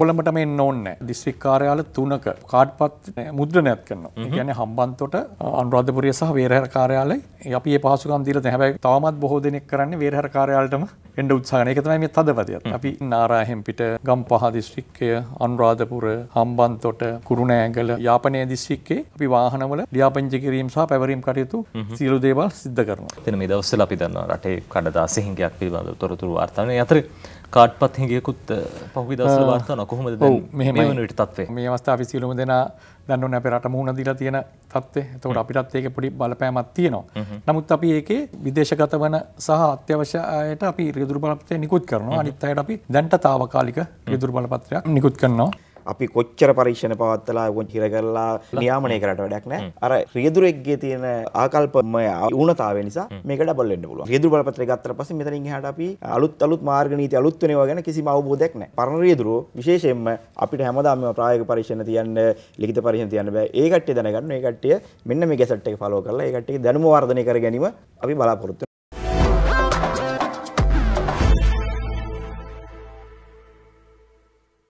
කොළඹට මේ නොන්න දිස්ත්‍රික් කාරයාල තුනක කාඩ්පත් මුද්‍රණයක් කරන්න ගැන හම්බන්තොට අන්රාධපුරිය සහ වේරහර කාරයාලයි අපි පහසුකම් දීල හැබැයි තවමත් බොහෝ දෙනෙක් කරන්න වේරහර කාරයාලටම එඩ උත්සාහනය තමයි මේ තදවදයක් අපි නාරාහෙම්පිට ගම් පහ දිස්ත්‍රික්කය අන්රාධපුර හම්බන්තොට කුරුණෑගල යාපනය දිස්ත්‍රික්කේ අපි වාහනවල ්‍යාපංච කිරීම සහ පැවරීම් කටයුතු සියලු දේවල් සිද්ධ කරන එන මේ දවස්සල අපි දන්න රටේ කඩදා සිහිංගයක් පිළිබඳ තොරතුරු වාර්තානය අතර කාට්පත් හිගියකුත් පහුගිය දවස්වල වාර්තා වුණා කොහොමද දැන් මේ වන විට තත්ත්වය මේ අවස්ථාව අපි සියලුම දෙනා දන්නවනේ අපේ රට මුහුණ දීලා තියෙන තත්ත්වය එතකොට අපිටත් ඒකේ පොඩි බලපෑමක් තියෙනවා නමුත් අපි ඒකේ විදේශගත වන සහ අත්‍යවශ්‍ය අයට අපි රියදුරු බලපත්‍රය නිකුත් කරනවා අනිත් අයට අපි දැන්ට తాවකාලික රියදුරු බලපත්‍රයක් නිකුත් කරනවා අපි කොච්චර පරීක්ෂණ පවත්තලා ඔකොන් හිර කරලා නියාමනය කරට වැඩක් නෑ අර රියදුරෙක්ගේ තියෙන ආකල්පම ඌනතාව නිසා මේක ඩබල් වෙන්න පුළුවන්. රියදුරු බලපත්‍රය ගත්තට පස්සේ මෙතනින් එහාට අපි අලුත් අලුත් මාර්ග නීති අලුත් වෙනවා ගැන කිසිම අවබෝධයක් නෑ. පරණ රියදුරු විශේෂයෙන්ම අපිට හැමදාම ප්‍රායෝගික පරීක්ෂණ තියන්න ලිඛිත පරීක්ෂණ තියන්න බෑ. ඒ කට්ටිය දැනගන්න ඒ කට්ටිය මෙන්න මේ ගැසට් එක ෆලෝ කරලා ඒ කට්ටිය දැනුම වර්ධනය කර ගැනීම අපි බලාපොරොත්තු